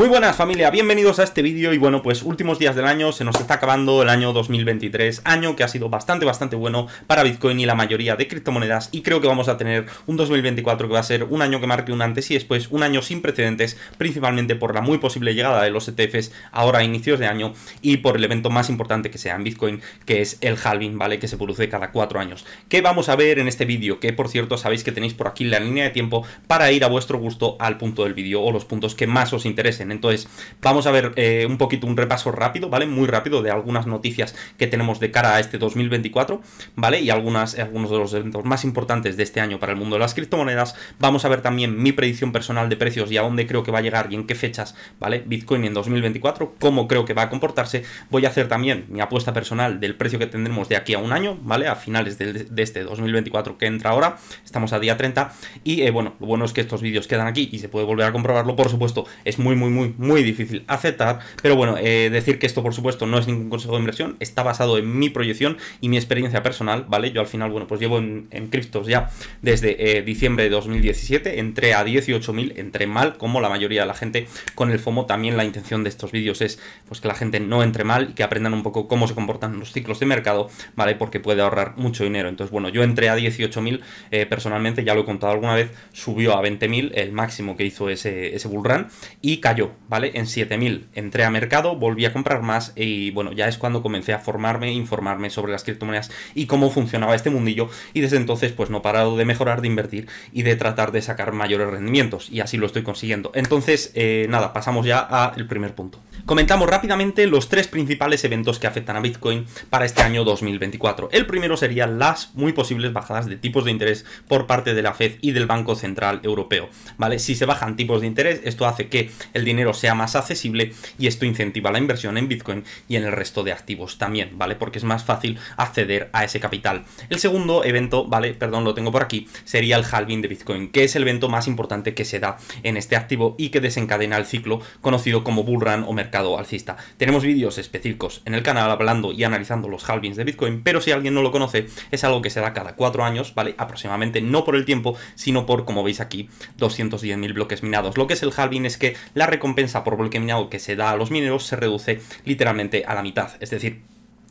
Muy buenas familia, bienvenidos a este vídeo y bueno, pues últimos días del año, se nos está acabando el año 2023, año que ha sido bastante, bastante bueno para Bitcoin y la mayoría de criptomonedas y creo que vamos a tener un 2024 que va a ser un año que marque un antes y después, un año sin precedentes, principalmente por la muy posible llegada de los ETFs ahora a inicios de año y por el evento más importante que sea en Bitcoin, que es el halving, ¿vale? Que se produce cada cuatro años. ¿Qué vamos a ver en este vídeo? Que por cierto sabéis que tenéis por aquí la línea de tiempo para ir a vuestro gusto al punto del vídeo o los puntos que más os interesen entonces, vamos a ver eh, un poquito un repaso rápido, ¿vale? Muy rápido de algunas noticias que tenemos de cara a este 2024, ¿vale? Y algunas, algunos de los eventos más importantes de este año para el mundo de las criptomonedas. Vamos a ver también mi predicción personal de precios y a dónde creo que va a llegar y en qué fechas, ¿vale? Bitcoin en 2024, cómo creo que va a comportarse. Voy a hacer también mi apuesta personal del precio que tendremos de aquí a un año, ¿vale? A finales de, este 2024 que entra ahora. Estamos a día 30. Y eh, bueno, lo bueno es que estos vídeos quedan aquí y se puede volver a comprobarlo. Por supuesto, es muy, muy, muy muy, difícil aceptar. Pero bueno, eh, decir que esto, por supuesto, no es ningún consejo de inversión, está basado en mi proyección y mi experiencia personal, ¿vale? Yo al final, bueno, pues llevo en, criptos ya desde eh, diciembre de 2017, entré a 18.000, entré mal, como la mayoría de la gente con el FOMO. También la intención de estos vídeos es pues que la gente no entre mal y que aprendan un poco cómo se comportan los ciclos de mercado, ¿vale? Porque puede ahorrar mucho dinero. Entonces, bueno, yo entré a 18.000 eh, personalmente, ya lo he contado alguna vez, subió a 20.000, el máximo que hizo ese, ese bull run, y cayó ¿vale? En 7000. Entré a mercado, volví a comprar más y bueno, ya es cuando comencé a formarme, informarme sobre las criptomonedas y cómo funcionaba este mundillo y desde entonces pues no parado de mejorar, de invertir y de tratar de sacar mayores rendimientos y así lo estoy consiguiendo. Entonces, eh, nada, pasamos ya al primer punto. Comentamos rápidamente los tres principales eventos que afectan a Bitcoin para este año 2024. El primero serían las muy posibles bajadas de tipos de interés por parte de la Fed y del Banco Central Europeo, ¿vale? Si se bajan tipos de interés, esto hace que el dinero sea más accesible y esto incentiva la inversión en Bitcoin y en el resto de activos también, ¿vale? Porque es más fácil acceder a ese capital. El segundo evento, ¿vale? Perdón, lo tengo por aquí, sería el halving de Bitcoin, que es el evento más importante que se da en este activo y que desencadena el ciclo conocido como bull o mercado alcista. Tenemos vídeos específicos en el canal hablando y analizando los halvings de Bitcoin, pero si alguien no lo conoce, es algo que se da cada cuatro años, ¿vale? Aproximadamente, no por el tiempo, sino por, como veis aquí, 210.000 bloques minados. Lo que es el halving es que la recompensa por bloque minado que se da a los mineros se reduce literalmente a la mitad. Es decir,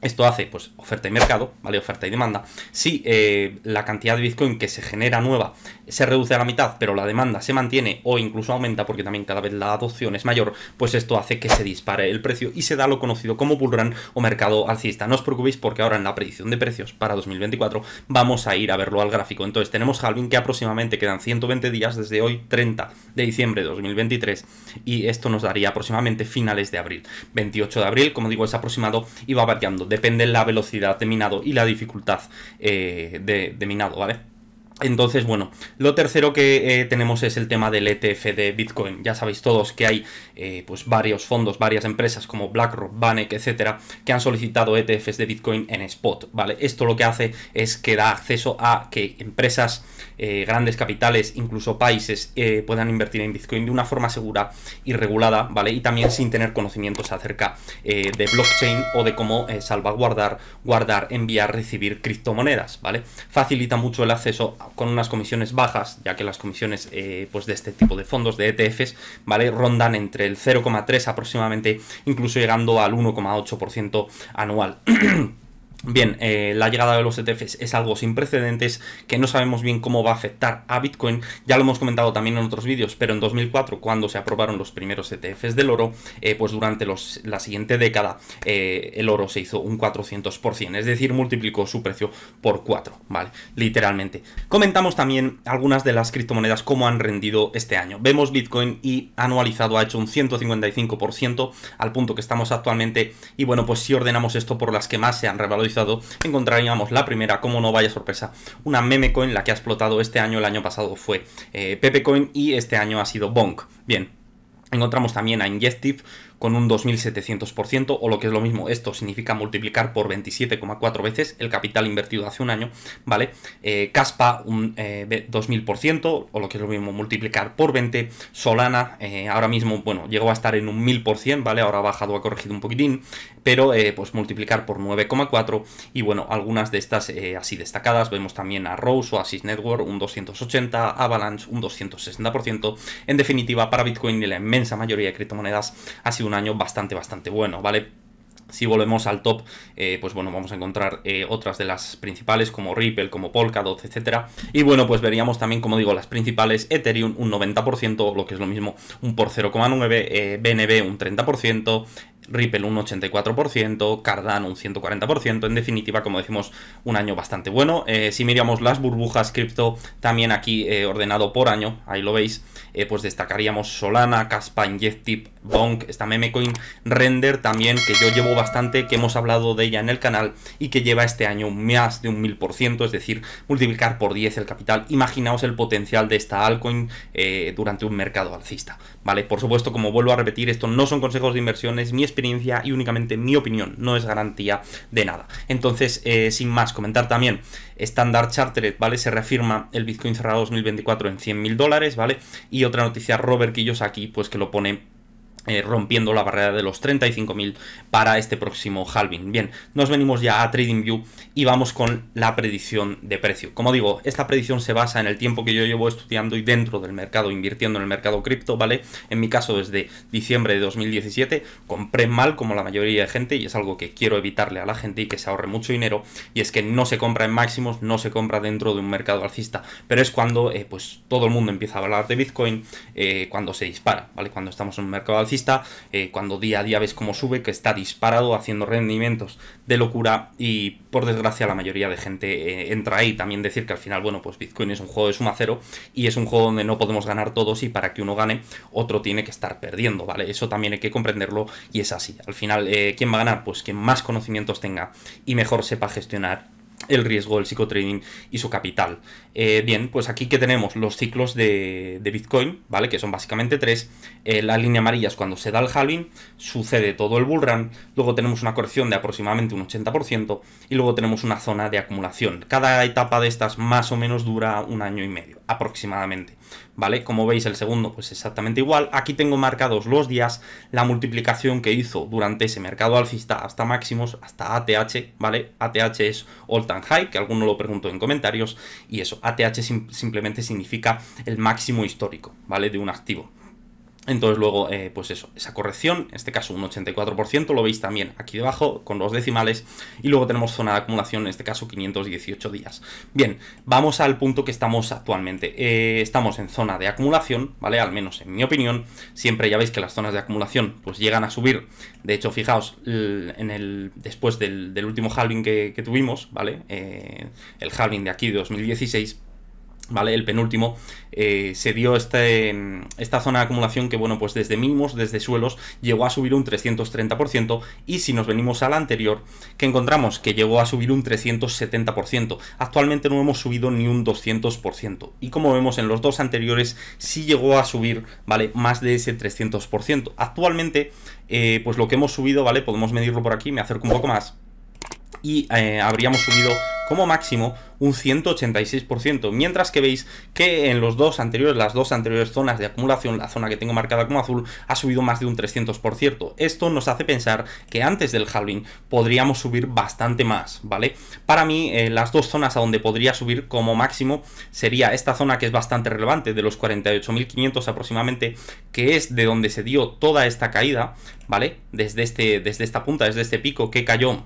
esto hace, pues, oferta y mercado, ¿vale? Oferta y demanda. Si eh, la cantidad de Bitcoin que se genera nueva se reduce a la mitad, pero la demanda se mantiene o incluso aumenta, porque también cada vez la adopción es mayor, pues esto hace que se dispare el precio y se da lo conocido como bullrun o mercado alcista. No os preocupéis porque ahora en la predicción de precios para 2024 vamos a ir a verlo al gráfico. Entonces tenemos halving que aproximadamente quedan 120 días desde hoy 30 de diciembre de 2023 y esto nos daría aproximadamente finales de abril. 28 de abril, como digo, es aproximado y va variando depende la velocidad de minado y la dificultad eh, de, de minado, ¿vale? Entonces, bueno, lo tercero que eh, tenemos es el tema del ETF de Bitcoin. Ya sabéis todos que hay eh, pues varios fondos, varias empresas como BlackRock, banek etcétera, que han solicitado ETFs de Bitcoin en spot, ¿vale? Esto lo que hace es que da acceso a que empresas, eh, grandes capitales, incluso países puedan invertir en Bitcoin de una forma segura y regulada, ¿vale? Y también sin tener conocimientos acerca de blockchain o de cómo salvaguardar, guardar, enviar, recibir criptomonedas, ¿vale? Facilita mucho el acceso a con unas comisiones bajas, ya que las comisiones eh, pues de este tipo de fondos, de ETFs, ¿vale? Rondan entre el 0,3 aproximadamente, incluso llegando al 1,8% anual. Bien, eh, la llegada de los ETFs es algo sin precedentes, que no sabemos bien cómo va a afectar a Bitcoin, ya lo hemos comentado también en otros vídeos, pero en 2004, cuando se aprobaron los primeros ETFs del oro, eh, pues durante los, la siguiente década eh, el oro se hizo un 400%, es decir, multiplicó su precio por 4, ¿vale? Literalmente. Comentamos también algunas de las criptomonedas, cómo han rendido este año. Vemos Bitcoin y anualizado ha hecho un 155% al punto que estamos actualmente, y bueno, pues si ordenamos esto por las que más se han revalorizado, encontraríamos la primera, como no vaya sorpresa, una meme coin, la que ha explotado este año, el año pasado fue eh, Pepe Pepecoin y este año ha sido Bonk. Bien, Encontramos también a Ingestive, con un 2.700% o lo que es lo mismo, esto significa multiplicar por 27,4 veces el capital invertido hace un año, ¿vale? Eh, Caspa un 2.000% eh, o lo que es lo mismo, multiplicar por 20, Solana eh, ahora mismo, bueno, llegó a estar en un 1.000%, ¿vale? Ahora ha bajado, ha corregido un poquitín, pero pues multiplicar por 9,4 y bueno, algunas de estas así destacadas, vemos también a Rose o a Sys Network un 280, Avalanche un 260%, en definitiva para Bitcoin y la inmensa mayoría de criptomonedas ha sido año bastante, bastante bueno, ¿vale? Si volvemos al top, eh, pues bueno, vamos a encontrar eh, otras de las principales como Ripple, como Polkadot, etcétera. Y bueno, pues veríamos también, como digo, las principales Ethereum un 90%, lo que es lo mismo, un por 0,9, eh, BNB un 30%, Ripple un 84%, Cardano un 140%, en definitiva, como decimos, un año bastante bueno. Eh, si miramos las burbujas cripto, también aquí eh, ordenado por año, ahí lo veis, eh, pues destacaríamos Solana, Caspa, Injectip, Bonk, esta memecoin, Render también, que yo llevo bastante, que hemos hablado de ella en el canal y que lleva este año más de un 1000%, es decir, multiplicar por 10 el capital. Imaginaos el potencial de esta altcoin durante un mercado alcista. ¿Vale? Por supuesto, como vuelvo a repetir, esto no son consejos de inversión, es mi experiencia y únicamente mi opinión, no es garantía de nada. Entonces, eh, sin más, comentar también, estándar Chartered, ¿vale? Se reafirma el Bitcoin cerrado 2024 en 100 mil dólares, ¿vale? Y otra noticia, Robert aquí, pues que lo pone eh, rompiendo la barrera de los 35.000 para este próximo halving. Bien, nos venimos ya a TradingView y vamos con la predicción de precio. Como digo, esta predicción se basa en el tiempo que yo llevo estudiando y dentro del mercado, invirtiendo en el mercado cripto, ¿vale? En mi caso, desde diciembre de 2017, compré mal como la mayoría de gente y es algo que quiero evitarle a la gente y que se ahorre mucho dinero y es que no se compra en máximos, no se compra dentro de un mercado alcista, pero es cuando eh, pues todo el mundo empieza a hablar de Bitcoin, eh, cuando se dispara, ¿vale? Cuando estamos en un mercado alcista eh, cuando día a día ves cómo sube, que está disparado, haciendo rendimientos de locura y por desgracia la mayoría de gente eh, entra ahí. También decir que al final, bueno, pues Bitcoin es un juego de suma cero y es un juego donde no podemos ganar todos y para que uno gane, otro tiene que estar perdiendo, ¿vale? Eso también hay que comprenderlo y es así. Al final, eh, ¿quién va a ganar? Pues quien más conocimientos tenga y mejor sepa gestionar el riesgo, el psicotrading y su capital. Eh, bien, pues aquí que tenemos los ciclos de, Bitcoin, ¿vale? Que son básicamente tres. Eh, la línea amarilla es cuando se da el halving, sucede todo el bull run, luego tenemos una corrección de aproximadamente un 80% y luego tenemos una zona de acumulación. Cada etapa de estas más o menos dura un año y medio, aproximadamente. ¿vale? Como veis el segundo pues exactamente igual. Aquí tengo marcados los días, la multiplicación que hizo durante ese mercado alcista hasta máximos, hasta ATH, ¿vale? ATH es all time high, que alguno lo preguntó en comentarios, y eso, ATH simplemente significa el máximo histórico, ¿vale? De un activo. Entonces luego, eh, pues eso, esa corrección, en este caso un 84%, lo veis también aquí debajo con los decimales, y luego tenemos zona de acumulación, en este caso 518 días. Bien, vamos al punto que estamos actualmente. Eh, estamos en zona de acumulación, ¿vale? Al menos en mi opinión, siempre ya veis que las zonas de acumulación pues llegan a subir. De hecho, fijaos, en el, después del, último halving que, tuvimos, ¿vale? Eh, el halving de aquí de 2016, el penúltimo, eh, se dio este, esta zona de acumulación que, bueno, pues desde mínimos, desde suelos, llegó a subir un 330% y si nos venimos al anterior, que encontramos que llegó a subir un 370%. Actualmente no hemos subido ni un 200% y como vemos en los dos anteriores, sí llegó a subir, ¿vale? Más de ese 300%. Actualmente, eh, pues lo que hemos subido, ¿vale? Podemos medirlo por aquí, me acerco un poco más y eh, habríamos subido como máximo un 186%, mientras que veis que en los dos anteriores, las dos anteriores zonas de acumulación, la zona que tengo marcada como azul, ha subido más de un 300%. Esto nos hace pensar que antes del halving podríamos subir bastante más, ¿vale? Para mí, eh, las dos zonas a donde podría subir como máximo sería esta zona que es bastante relevante, de los 48.500 aproximadamente, que es de donde se dio toda esta caída, ¿vale? Desde, este, desde esta punta, desde este pico que cayó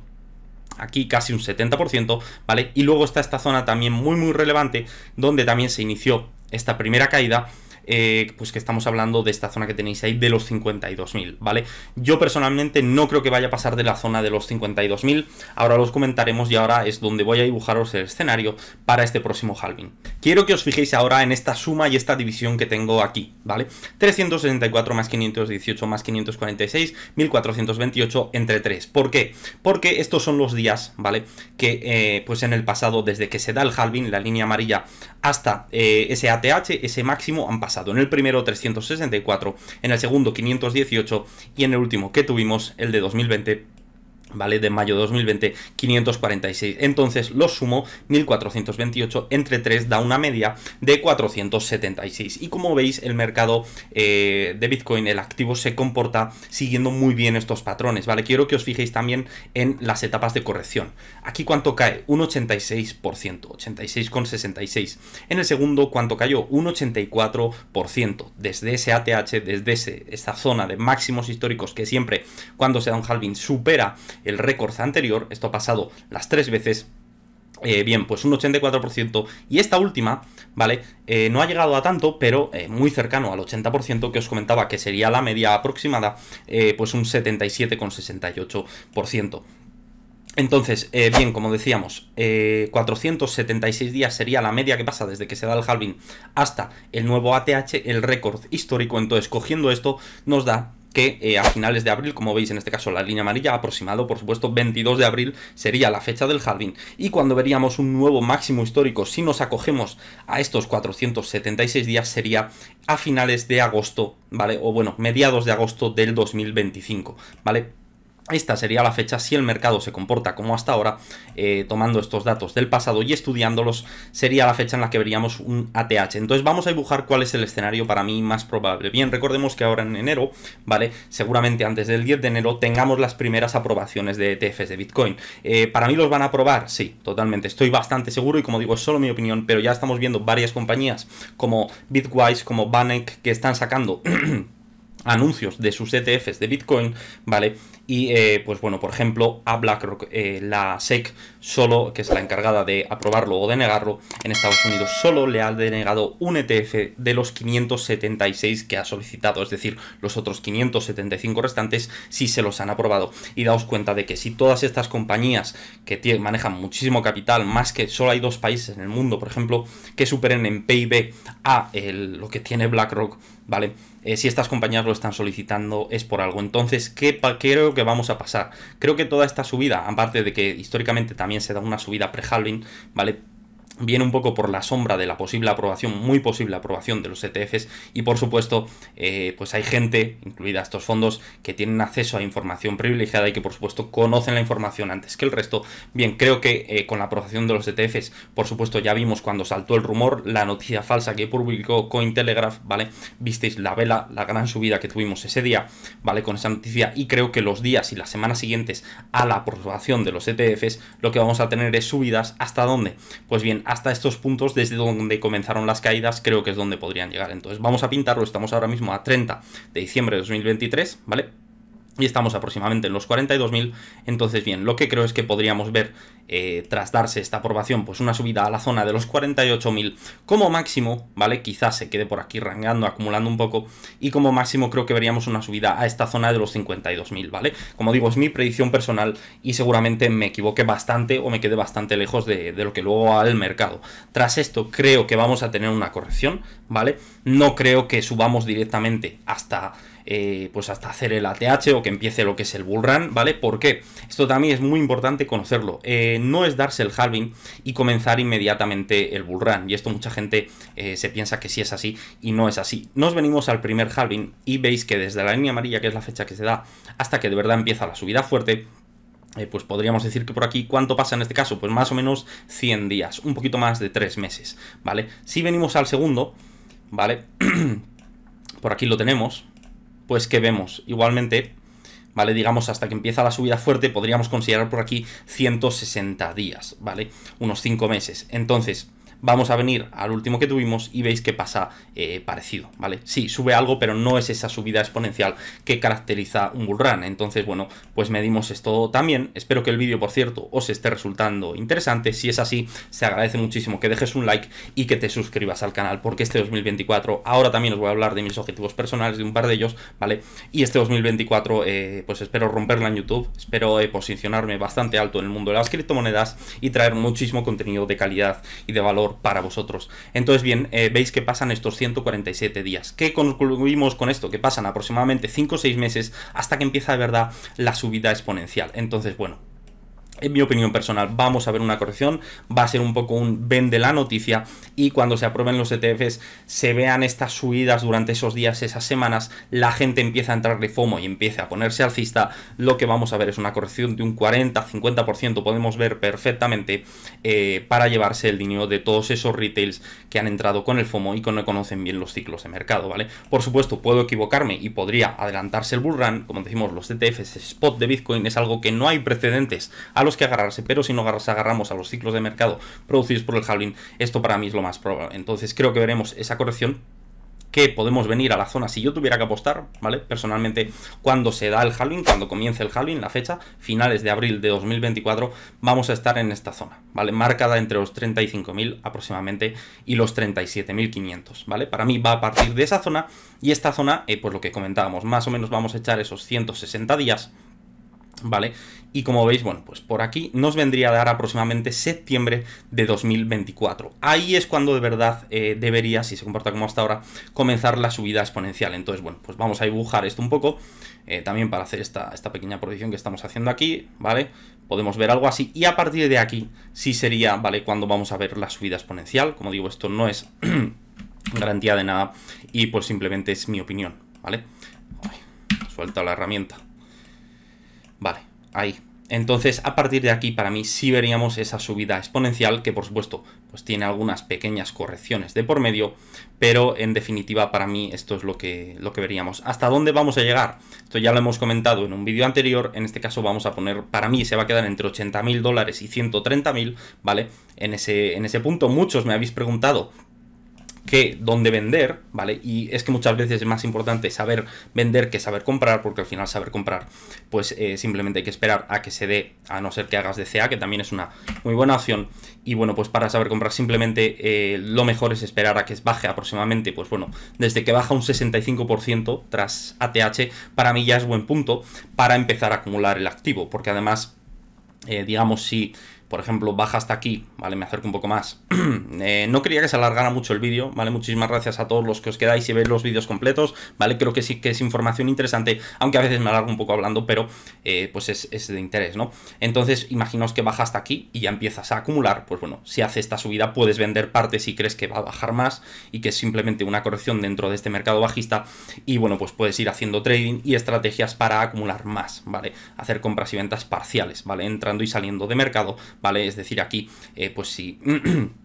aquí casi un 70%, ¿vale? Y luego está esta zona también muy muy relevante, donde también se inició esta primera caída eh, pues que estamos hablando de esta zona que tenéis ahí de los 52.000, ¿vale? Yo personalmente no creo que vaya a pasar de la zona de los 52.000, ahora los comentaremos y ahora es donde voy a dibujaros el escenario para este próximo halving. Quiero que os fijéis ahora en esta suma y esta división que tengo aquí, ¿vale? 364 más 518 más 546, 1428 entre 3. ¿Por qué? Porque estos son los días, ¿vale? Que eh, pues en el pasado, desde que se da el halving, la línea amarilla, hasta eh, ese ATH, ese máximo, han pasado en el primero 364, en el segundo 518 y en el último que tuvimos, el de 2020, ¿vale? De mayo de 2020, 546. Entonces lo sumo, 1428 entre 3 da una media de 476. Y como veis, el mercado eh, de Bitcoin, el activo, se comporta siguiendo muy bien estos patrones, ¿vale? Quiero que os fijéis también en las etapas de corrección. Aquí cuánto cae? Un 86%, 86,66. En el segundo, ¿cuánto cayó? Un 84%. Desde ese ATH, desde ese, esta zona de máximos históricos que siempre, cuando se da un halving, supera el récord anterior, esto ha pasado las tres veces, eh, bien, pues un 84%. Y esta última, ¿vale? Eh, no ha llegado a tanto, pero eh, muy cercano al 80% que os comentaba que sería la media aproximada, pues un 77,68%. Entonces, bien, como decíamos, 476 días sería la media que pasa desde que se da el halving hasta el nuevo ATH, el récord histórico. Entonces, cogiendo esto, nos da que eh, a finales de abril, como veis en este caso la línea amarilla, aproximado por supuesto 22 de abril sería la fecha del jardín y cuando veríamos un nuevo máximo histórico si nos acogemos a estos 476 días sería a finales de agosto, ¿vale? O bueno, mediados de agosto del 2025, ¿vale? Esta sería la fecha si el mercado se comporta como hasta ahora, eh, tomando estos datos del pasado y estudiándolos, sería la fecha en la que veríamos un ATH. Entonces vamos a dibujar cuál es el escenario para mí más probable. Bien, recordemos que ahora en enero, ¿vale? Seguramente antes del 10 de enero tengamos las primeras aprobaciones de ETFs de Bitcoin. Eh, ¿Para mí los van a aprobar? Sí, totalmente. Estoy bastante seguro y como digo, es solo mi opinión, pero ya estamos viendo varias compañías como Bitwise, como Banek, que están sacando... anuncios de sus ETFs de Bitcoin, ¿vale? Y eh, pues bueno, por ejemplo, a BlackRock, eh, la SEC solo, que es la encargada de aprobarlo o denegarlo, en Estados Unidos solo le ha denegado un ETF de los 576 que ha solicitado, es decir, los otros 575 restantes sí se los han aprobado. Y daos cuenta de que si todas estas compañías que manejan muchísimo capital, más que solo hay dos países en el mundo, por ejemplo, que superen en PIB a lo que tiene BlackRock, ¿vale? Eh, si estas compañías lo están solicitando es por algo. Entonces, ¿qué creo que vamos a pasar? Creo que toda esta subida, aparte de que históricamente también se da una subida pre-halving, ¿vale? viene un poco por la sombra de la posible aprobación, muy posible aprobación de los ETFs y por supuesto eh, pues hay gente, incluida estos fondos, que tienen acceso a información privilegiada y que por supuesto conocen la información antes que el resto. Bien, creo que eh, con la aprobación de los ETFs, por supuesto ya vimos cuando saltó el rumor, la noticia falsa que publicó Cointelegraph, ¿vale? Visteis la vela, la gran subida que tuvimos ese día, ¿vale? Con esa noticia y creo que los días y las semanas siguientes a la aprobación de los ETFs lo que vamos a tener es subidas hasta dónde? Pues bien, hasta estos puntos, desde donde comenzaron las caídas, creo que es donde podrían llegar. Entonces vamos a pintarlo, estamos ahora mismo a 30 de diciembre de 2023, ¿vale? y estamos aproximadamente en los 42.000, entonces bien, lo que creo es que podríamos ver eh, tras darse esta aprobación, pues una subida a la zona de los 48.000 como máximo, ¿vale? Quizás se quede por aquí rangando, acumulando un poco, y como máximo creo que veríamos una subida a esta zona de los 52.000, ¿vale? Como digo, es mi predicción personal y seguramente me equivoque bastante o me quede bastante lejos de, lo que luego va al mercado. Tras esto creo que vamos a tener una corrección, ¿vale? No creo que subamos directamente hasta eh, pues hasta hacer el ATH o que empiece lo que es el bull ¿vale? ¿Por qué? Esto también es muy importante conocerlo. Eh, no es darse el halving y comenzar inmediatamente el bull Y esto mucha gente eh, se piensa que sí es así y no es así. Nos venimos al primer halving y veis que desde la línea amarilla, que es la fecha que se da, hasta que de verdad empieza la subida fuerte, pues podríamos decir que por aquí, ¿cuánto pasa en este caso? Pues más o menos 100 días, un poquito más de 3 meses, ¿vale? Si venimos al segundo, ¿vale? por aquí lo tenemos, pues que vemos igualmente, ¿vale? Digamos, hasta que empieza la subida fuerte, podríamos considerar por aquí 160 días, ¿vale? Unos 5 meses. Entonces, vamos a venir al último que tuvimos y veis que pasa eh, parecido, ¿vale? Sí, sube algo, pero no es esa subida exponencial que caracteriza un bull run. Entonces, bueno, pues medimos esto también. Espero que el vídeo, por cierto, os esté resultando interesante. Si es así, se agradece muchísimo que dejes un like y que te suscribas al canal, porque este 2024, ahora también os voy a hablar de mis objetivos personales, de un par de ellos, ¿vale? Y este 2024, eh, pues espero romperla en YouTube, espero eh, posicionarme bastante alto en el mundo de las criptomonedas y traer muchísimo contenido de calidad y de valor para vosotros. Entonces, bien, eh, veis que pasan estos 147 días. ¿Qué concluimos con esto? Que pasan aproximadamente 5 o 6 meses hasta que empieza de verdad la subida exponencial. Entonces, bueno, en mi opinión personal, vamos a ver una corrección, va a ser un poco un ven de la noticia y cuando se aprueben los ETFs, se vean estas subidas durante esos días, esas semanas, la gente empieza a entrar de FOMO y empieza a ponerse alcista, lo que vamos a ver es una corrección de un 40-50%, podemos ver perfectamente, eh, para llevarse el dinero de todos esos retails que han entrado con el FOMO y que no conocen bien los ciclos de mercado, ¿vale? Por supuesto, puedo equivocarme y podría adelantarse el bull como decimos, los ETFs, spot de Bitcoin es algo que no hay precedentes los que agarrarse, pero si no agarramos a los ciclos de mercado producidos por el Halloween, esto para mí es lo más probable. Entonces creo que veremos esa corrección que podemos venir a la zona si yo tuviera que apostar, ¿vale? Personalmente, cuando se da el Halloween, cuando comience el Halloween, la fecha, finales de abril de 2024, vamos a estar en esta zona, ¿vale? Marcada entre los 35.000 aproximadamente y los 37.500, ¿vale? Para mí va a partir de esa zona y esta zona, eh, pues lo que comentábamos, más o menos vamos a echar esos 160 días, ¿vale? Y como veis, bueno, pues por aquí nos vendría a dar aproximadamente septiembre de 2024. Ahí es cuando de verdad eh, debería, si se comporta como hasta ahora, comenzar la subida exponencial. Entonces, bueno, pues vamos a dibujar esto un poco, eh, también para hacer esta, esta pequeña proyección que estamos haciendo aquí, ¿vale? Podemos ver algo así y a partir de aquí sí sería, ¿vale? Cuando vamos a ver la subida exponencial. Como digo, esto no es garantía de nada y pues simplemente es mi opinión, ¿vale? suelta la herramienta. Vale, ahí. Entonces, a partir de aquí, para mí, sí veríamos esa subida exponencial, que por supuesto, pues tiene algunas pequeñas correcciones de por medio, pero en definitiva, para mí, esto es lo que, lo que veríamos. ¿Hasta dónde vamos a llegar? Esto ya lo hemos comentado en un vídeo anterior, en este caso vamos a poner, para mí, se va a quedar entre 80 mil dólares y 130 mil, ¿vale? En ese, en ese punto, muchos me habéis preguntado, que dónde vender, ¿vale? Y es que muchas veces es más importante saber vender que saber comprar, porque al final saber comprar, pues eh, simplemente hay que esperar a que se dé, a no ser que hagas DCA, que también es una muy buena opción. Y bueno, pues para saber comprar simplemente eh, lo mejor es esperar a que baje aproximadamente, pues bueno, desde que baja un 65% tras ATH, para mí ya es buen punto para empezar a acumular el activo, porque además, eh, digamos, si por ejemplo, baja hasta aquí, ¿vale? Me acerco un poco más. Eh, no quería que se alargara mucho el vídeo, ¿vale? Muchísimas gracias a todos los que os quedáis y veis los vídeos completos, ¿vale? Creo que sí que es información interesante, aunque a veces me alargo un poco hablando, pero eh, pues es, es, de interés, ¿no? Entonces, imaginaos que baja hasta aquí y ya empiezas a acumular, pues bueno, si hace esta subida puedes vender partes si crees que va a bajar más y que es simplemente una corrección dentro de este mercado bajista y bueno, pues puedes ir haciendo trading y estrategias para acumular más, ¿vale? Hacer compras y ventas parciales, ¿vale? Entrando y saliendo de mercado ¿vale? Es decir, aquí, eh, pues si...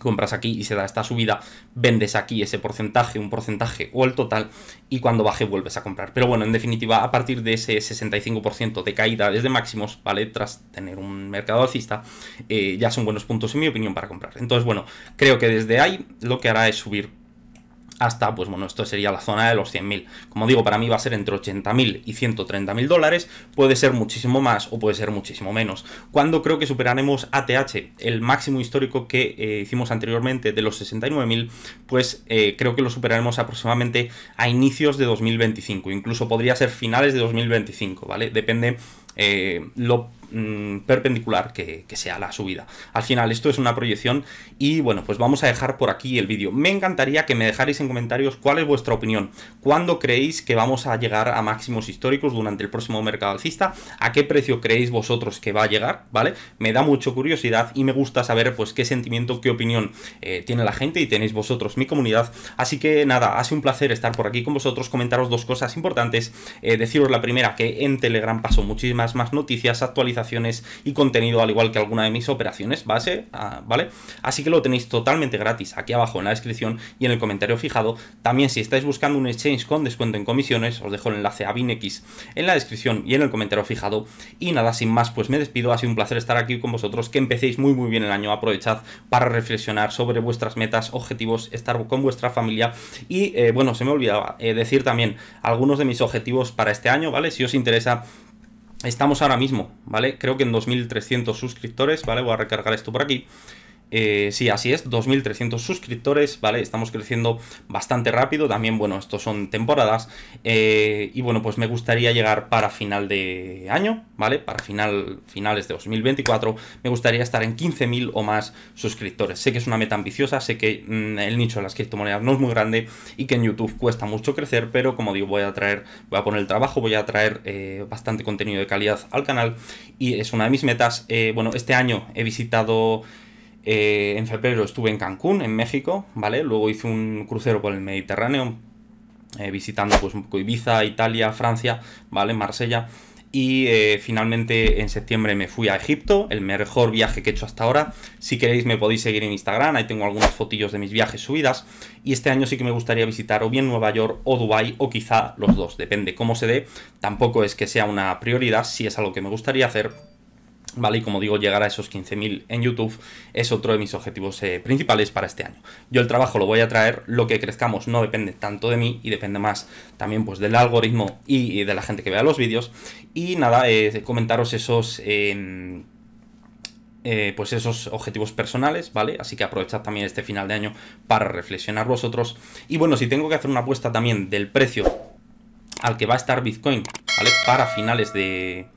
compras aquí y se da esta subida, vendes aquí ese porcentaje, un porcentaje o el total y cuando baje vuelves a comprar. Pero bueno, en definitiva, a partir de ese 65% de caída desde máximos, ¿vale? Tras tener un mercado alcista, eh, ya son buenos puntos en mi opinión para comprar. Entonces, bueno, creo que desde ahí lo que hará es subir hasta, pues bueno, esto sería la zona de los 100.000. Como digo, para mí va a ser entre 80.000 y 130.000 dólares, puede ser muchísimo más o puede ser muchísimo menos. Cuando creo que superaremos ATH, el máximo histórico que eh, hicimos anteriormente de los 69.000, pues eh, creo que lo superaremos aproximadamente a inicios de 2025, incluso podría ser finales de 2025, ¿vale? Depende eh, lo Mm, perpendicular que, sea la subida. Al final esto es una proyección y bueno, pues vamos a dejar por aquí el vídeo. Me encantaría que me dejarais en comentarios cuál es vuestra opinión, cuándo creéis que vamos a llegar a máximos históricos durante el próximo mercado alcista, a qué precio creéis vosotros que va a llegar, ¿vale? Me da mucho curiosidad y me gusta saber pues qué sentimiento, qué opinión eh, tiene la gente y tenéis vosotros mi comunidad. Así que nada, hace un placer estar por aquí con vosotros, comentaros dos cosas importantes, eh, deciros la primera que en Telegram paso muchísimas más noticias, actualizaciones, y contenido, al igual que alguna de mis operaciones base, ah, ¿vale? Así que lo tenéis totalmente gratis aquí abajo en la descripción y en el comentario fijado. También si estáis buscando un exchange con descuento en comisiones, os dejo el enlace a BinX en la descripción y en el comentario fijado. Y nada, sin más, pues me despido. Ha sido un placer estar aquí con vosotros. Que empecéis muy muy bien el año. Aprovechad para reflexionar sobre vuestras metas, objetivos, estar con vuestra familia. Y eh, bueno, se me olvidaba eh, decir también algunos de mis objetivos para este año, ¿vale? Si os interesa Estamos ahora mismo, ¿vale? Creo que en 2300 suscriptores, ¿vale? Voy a recargar esto por aquí. Eh, sí, así es, 2.300 suscriptores, ¿vale? Estamos creciendo bastante rápido, también, bueno, estos son temporadas. Eh, y bueno, pues me gustaría llegar para final de año, ¿vale? Para final, finales de 2024, me gustaría estar en 15.000 o más suscriptores. Sé que es una meta ambiciosa, sé que mm, el nicho de las criptomonedas no es muy grande y que en YouTube cuesta mucho crecer, pero como digo, voy a traer, voy a poner el trabajo, voy a traer eh, bastante contenido de calidad al canal y es una de mis metas. bueno, este año he visitado... Eh, en febrero estuve en Cancún, en México, ¿vale? Luego hice un crucero por el Mediterráneo, eh, visitando pues un poco Ibiza, Italia, Francia, ¿vale? Marsella. Y eh, finalmente en septiembre me fui a Egipto, el mejor viaje que he hecho hasta ahora. Si queréis me podéis seguir en Instagram, ahí tengo algunas fotillos de mis viajes subidas. Y este año sí que me gustaría visitar o bien Nueva York o Dubai o quizá los dos, depende cómo se dé. Tampoco es que sea una prioridad, si es algo que me gustaría hacer, ¿vale? Y como digo, llegar a esos 15.000 en YouTube es otro de mis objetivos eh, principales para este año. Yo el trabajo lo voy a traer, lo que crezcamos no depende tanto de mí y depende más también pues del algoritmo y de la gente que vea los vídeos. Y nada, eh, comentaros esos... Em, eh, pues esos objetivos personales, ¿vale? Así que aprovechad también este final de año para reflexionar vosotros. Y bueno, si tengo que hacer una apuesta también del precio al que va a estar Bitcoin, ¿vale? Para finales de,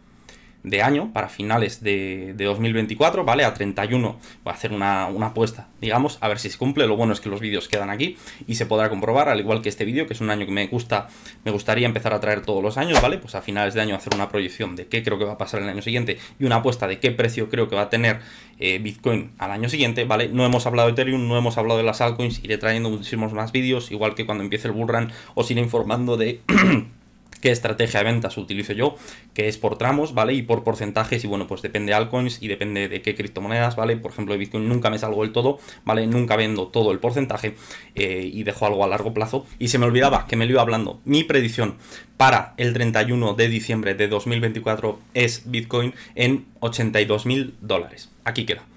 de año, para finales de, 2024, ¿vale? A 31 va a hacer una, una, apuesta, digamos, a ver si se cumple. Lo bueno es que los vídeos quedan aquí y se podrá comprobar, al igual que este vídeo, que es un año que me gusta, me gustaría empezar a traer todos los años, ¿vale? Pues a finales de año hacer una proyección de qué creo que va a pasar el año siguiente y una apuesta de qué precio creo que va a tener eh, Bitcoin al año siguiente, ¿vale? No hemos hablado de Ethereum, no hemos hablado de las altcoins, iré trayendo muchísimos más vídeos, igual que cuando empiece el bullrun os iré informando de... qué estrategia de ventas utilizo yo, que es por tramos, ¿vale? Y por porcentajes, y bueno, pues depende de altcoins y depende de qué criptomonedas, ¿vale? Por ejemplo, de Bitcoin nunca me salgo del todo, ¿vale? Nunca vendo todo el porcentaje eh, y dejo algo a largo plazo. Y se me olvidaba que me lo iba hablando. Mi predicción para el 31 de diciembre de 2024 es Bitcoin en 82.000 mil dólares. Aquí queda.